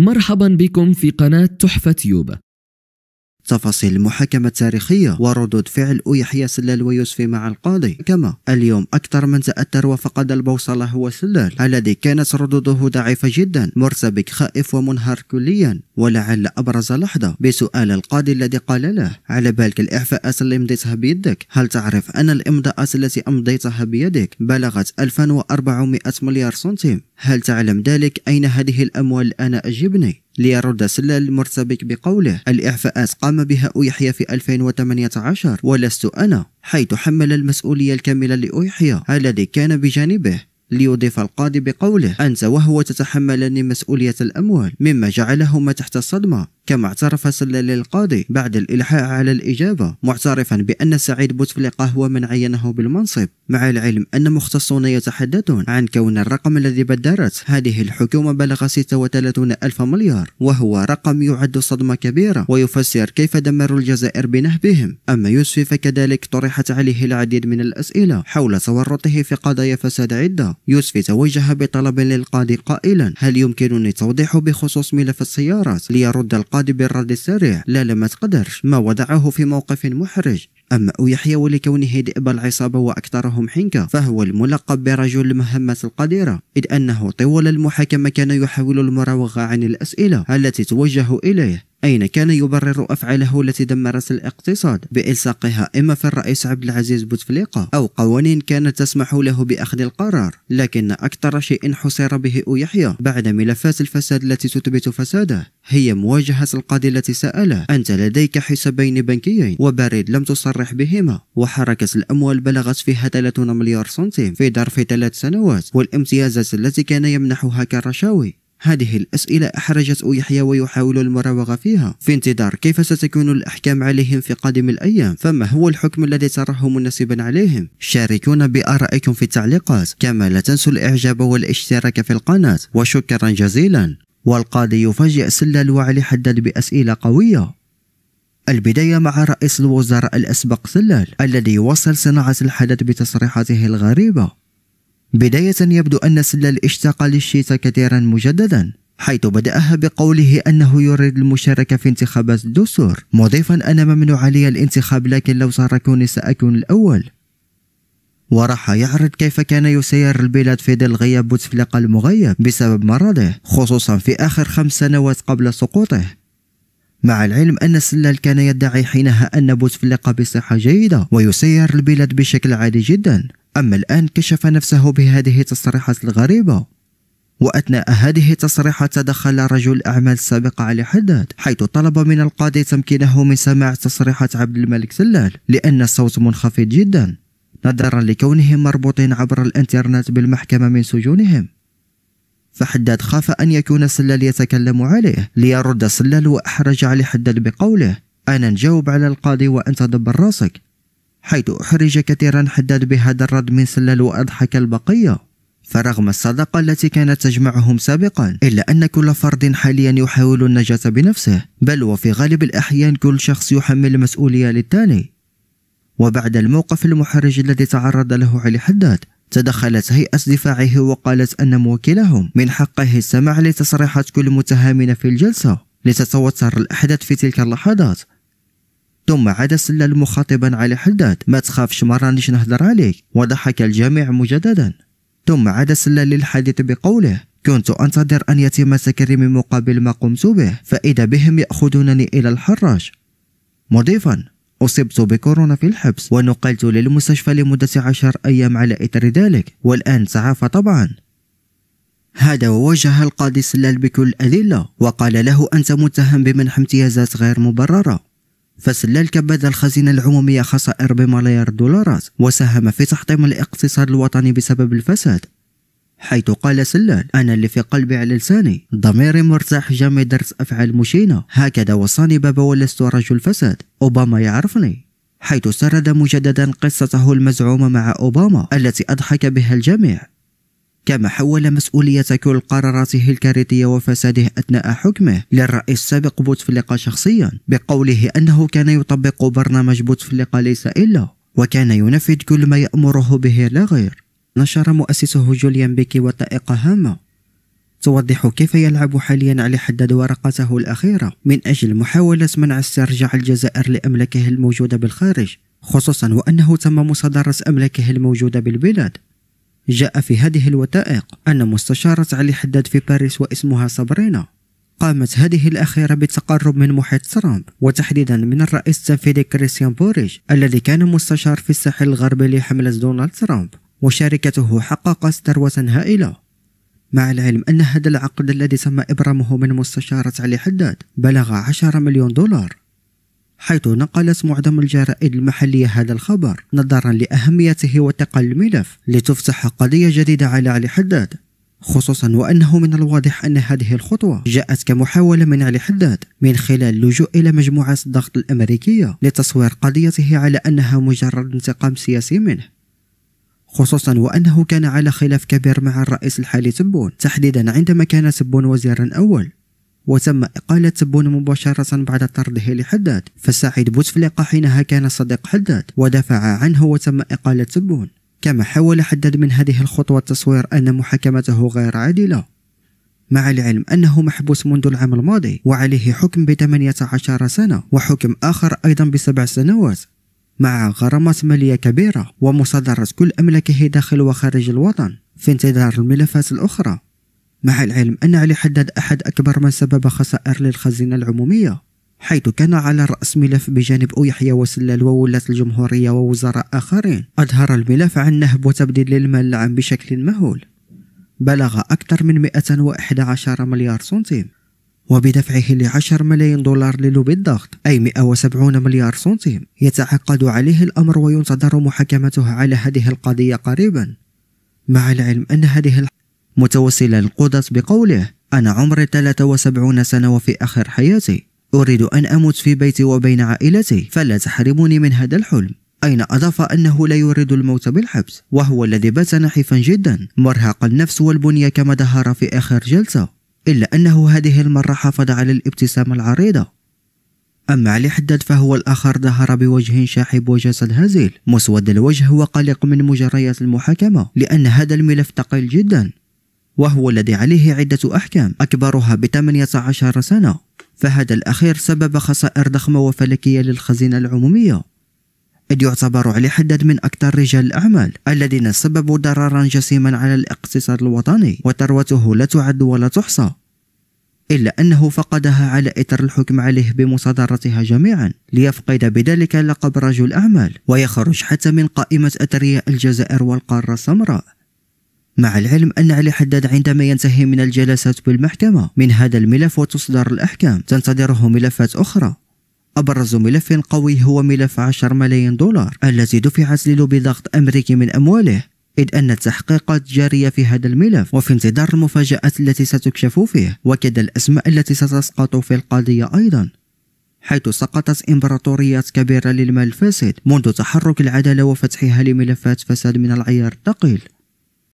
مرحبا بكم في قناة تحفة تيوب تفاصيل المحاكمة التاريخية وردود فعل يحيى سلال ويوسفي مع القاضي كما اليوم أكثر من تأثر وفقد البوصلة هو سلال الذي كانت ردوده ضعيفة جدا مرتبك خائف ومنهار كليا ولعل أبرز لحظة بسؤال القاضي الذي قال له على بالك الإعفاءات اللي أمضيتها بيدك هل تعرف أن الإمضاءات التي أمضيتها بيدك بلغت 1400 مليار سنتيم هل تعلم ذلك أين هذه الأموال الآن أجبني ليرد سلال المرتبك بقوله الإعفاءات قام بها أويحيى في 2018 ولست أنا حيث حمل المسؤولية الكاملة لأويحيى الذي كان بجانبه ليضيف القاضي بقوله أنت وهو تتحملان مسؤولية الأموال مما جعلهما تحت الصدمة كما اعترف سلال القاضي بعد الإلحاء على الإجابة معترفا بأن سعيد بوتفليقة هو من عينه بالمنصب مع العلم أن مختصون يتحدثون عن كون الرقم الذي بدرت هذه الحكومة بلغ 36 ألف مليار وهو رقم يعد صدمة كبيرة ويفسر كيف دمروا الجزائر بنهبهم أما يوسف فكذلك طرحت عليه العديد من الأسئلة حول تورطه في قضايا فساد عدة يوسف توجه بطلب للقاضي قائلا هل يمكنني توضيح بخصوص ملف السيارات ليرد القاضي القاضي بالرد السريع لا لا ما تقدرش ما وضعه في موقف محرج أما يحيى ولكونه ذئب العصابة وأكثرهم حنكة فهو الملقب برجل المهمة القديرة إذ أنه طوال المحاكمة كان يحاول المراوغة عن الأسئلة التي توجه إليه أين كان يبرر أفعاله التي دمرت الاقتصاد بإلصاقها إما في الرئيس عبد العزيز بوتفليقة أو قوانين كانت تسمح له بأخذ القرار لكن أكثر شيء حصر به يحيى بعد ملفات الفساد التي تثبت فساده هي مواجهة القاضي التي سأله أنت لديك حسابين بنكيين وبريد لم تصرح بهما وحركة الأموال بلغت فيها 30 مليار سنتيم في ظرف ثلاث سنوات والامتيازات التي كان يمنحها كرشاوي هذه الأسئلة أحرجت يحيى ويحاول المراوغة فيها في انتظار كيف ستكون الأحكام عليهم في قادم الأيام فما هو الحكم الذي تراه مناسبا عليهم شاركونا بآرائكم في التعليقات كما لا تنسوا الإعجاب والاشتراك في القناة وشكرا جزيلا والقاضي يفاجئ سلال وعلي حداد بأسئلة قوية البداية مع رئيس الوزراء الأسبق سلال الذي وصل صناعة الحدث بتصريحاته الغريبة بداية يبدو أن سلال اشتاق للشيتا كثيرا مجددا حيث بدأها بقوله أنه يريد المشاركة في انتخابات الدستور مضيفا أنا ممنوع علي الانتخاب لكن لو تركوني سأكون الأول وراح يعرض كيف كان يسير البلاد في ظل غياب بوتفليقة المغيب بسبب مرضه خصوصا في آخر خمس سنوات قبل سقوطه مع العلم أن السلال كان يدعي حينها أن بوتفليقة بصحة جيدة ويسير البلاد بشكل عادي جدا أما الآن كشف نفسه بهذه التصريحات الغريبة وأثناء هذه التصريحات تدخل رجل أعمال سابق علي حداد حيث طلب من القاضي تمكينه من سماع تصريحات عبد الملك سلال لأن الصوت منخفض جدا نظرا لكونهم مربوطين عبر الانترنت بالمحكمة من سجونهم فحداد خاف أن يكون سلال يتكلم عليه ليرد سلال وأحرج علي حداد بقوله أنا نجاوب على القاضي وأنت دبر راسك حيث أحرج كثيرا حداد بهذا الرد من سلال وأضحك البقية فرغم الصداقة التي كانت تجمعهم سابقا إلا أن كل فرد حاليا يحاول النجاة بنفسه بل وفي غالب الأحيان كل شخص يحمل المسؤولية للتاني وبعد الموقف المحرج الذي تعرض له علي حداد تدخلت هيئة دفاعه وقالت أن موكلهم من حقه السماع لتصريحات كل متهمين في الجلسة لتتوتر الأحداث في تلك اللحظات ثم عاد سلال مخاطبا علي حداد ما تخافش ما رانيش نهضر عليك وضحك الجميع مجددا ثم عاد سلال للحديث بقوله كنت أنتظر أن يتم سكري مقابل ما قمت به فإذا بهم يأخذونني إلى الحراج مضيفا أصبت بكورونا في الحبس ونقلت للمستشفى لمدة عشر أيام على إثر ذلك والآن تعافى طبعا هذا ووجه القاضي سلال بكل الأدلة وقال له أنت متهم بمنح امتيازات غير مبررة فسلال كبد الخزينة العمومية خسائر بملايير الدولارات وساهم في تحطيم الاقتصاد الوطني بسبب الفساد حيث قال سلال أنا اللي في قلبي على لساني ضميري مرتاح جامي درس أفعال مشينة هكذا وصاني بابا ولست رجل فساد أوباما يعرفني حيث سرد مجددا قصته المزعومة مع أوباما التي أضحك بها الجميع كما حول مسؤولية كل قراراته الكارثية وفساده أثناء حكمه للرئيس السابق بوتفليقة شخصيا بقوله أنه كان يطبق برنامج بوتفليقة ليس إلا وكان ينفذ كل ما يأمره به لا غير نشر مؤسسه جوليان بيكي وثائق هامة توضح كيف يلعب حاليا علي حداد ورقته الأخيرة من أجل محاولة منع استرجاع الجزائر لأملاكه الموجودة بالخارج خصوصا وأنه تم مصادرة أملاكه الموجودة بالبلاد جاء في هذه الوثائق أن مستشارة علي حداد في باريس واسمها صابرينا قامت هذه الأخيرة بالتقرب من محيط ترامب وتحديدا من الرئيس التنفيذي كريستيان بوريج الذي كان مستشار في الساحل الغربي لحملة دونالد ترامب وشركته حققت ثروة هائلة مع العلم أن هذا العقد الذي تم إبرامه من مستشارة علي حداد بلغ 10 مليون دولار حيث نقلت معظم الجرائد المحلية هذا الخبر نظرا لأهميته وثقل الملف لتفتح قضية جديدة على علي حداد خصوصا وأنه من الواضح أن هذه الخطوة جاءت كمحاولة من علي حداد من خلال اللجوء إلى مجموعة الضغط الأمريكية لتصوير قضيته على أنها مجرد انتقام سياسي منه خصوصا وأنه كان على خلاف كبير مع الرئيس الحالي تبون تحديدا عندما كان تبون وزيرا أول وتم إقالة تبون مباشرة بعد طرده لحداد فسعيد بوتفليقة حينها كان صديق حداد ودافع عنه وتم إقالة تبون كما حاول حداد من هذه الخطوة تصوير أن محاكمته غير عادلة مع العلم أنه محبوس منذ العام الماضي وعليه حكم بثمانية عشر سنة وحكم آخر أيضا بسبع سنوات مع غرامات مالية كبيرة ومصادرة كل أملاكه داخل وخارج الوطن في انتظار الملفات الأخرى مع العلم أن علي حداد أحد أكبر من سبب خسائر للخزينة العمومية حيث كان على رأس ملف بجانب أويحيا وسلال وولاة الجمهورية ووزراء آخرين أظهر الملف عن نهب وتبديل للمال العام بشكل مهول بلغ أكثر من 111 مليار سنتيم وبدفعه لعشر ملايين دولار للوب الضغط أي 170 مليار سنتيم يتعقد عليه الأمر وينتظر محاكمته على هذه القضية قريبا مع العلم أن هذه متوسلا القدس بقوله أنا عمري 73 سنة وفي آخر حياتي أريد أن أموت في بيتي وبين عائلتي فلا تحرموني من هذا الحلم أين أضاف أنه لا يريد الموت بالحبس وهو الذي بات نحيفا جدا مرهق النفس والبنية كما ظهر في آخر جلسة إلا أنه هذه المرة حافظ على الابتسامة العريضة أما علي حداد فهو الآخر ظهر بوجه شاحب وجسد هزيل مسود الوجه وقلق من مجريات المحاكمة لأن هذا الملف ثقيل جدا وهو الذي عليه عدة أحكام أكبرها ب 18 سنة فهذا الأخير سبب خسائر ضخمة وفلكية للخزينة العمومية إذ يعتبر علي حدد من أكثر رجال الأعمال الذين سببوا ضررا جسيما على الاقتصاد الوطني وثروته لا تعد ولا تحصى إلا أنه فقدها على إثر الحكم عليه بمصادرتها جميعا ليفقد بذلك لقب رجل أعمال ويخرج حتى من قائمة أثرياء الجزائر والقارة السمراء مع العلم أن علي حداد عندما ينتهي من الجلسات بالمحكمة من هذا الملف وتصدر الأحكام تنتظره ملفات أخرى أبرز ملف قوي هو ملف 10 ملايين دولار التي دفعت للوبي بضغط أمريكي من أمواله إذ أن التحقيقات جارية في هذا الملف وفي انتظار المفاجآت التي ستكشف فيه وكذا الأسماء التي ستسقط في القضية أيضا حيث سقطت إمبراطوريات كبيرة للمال الفاسد منذ تحرك العدالة وفتحها لملفات فساد من العيار الثقيل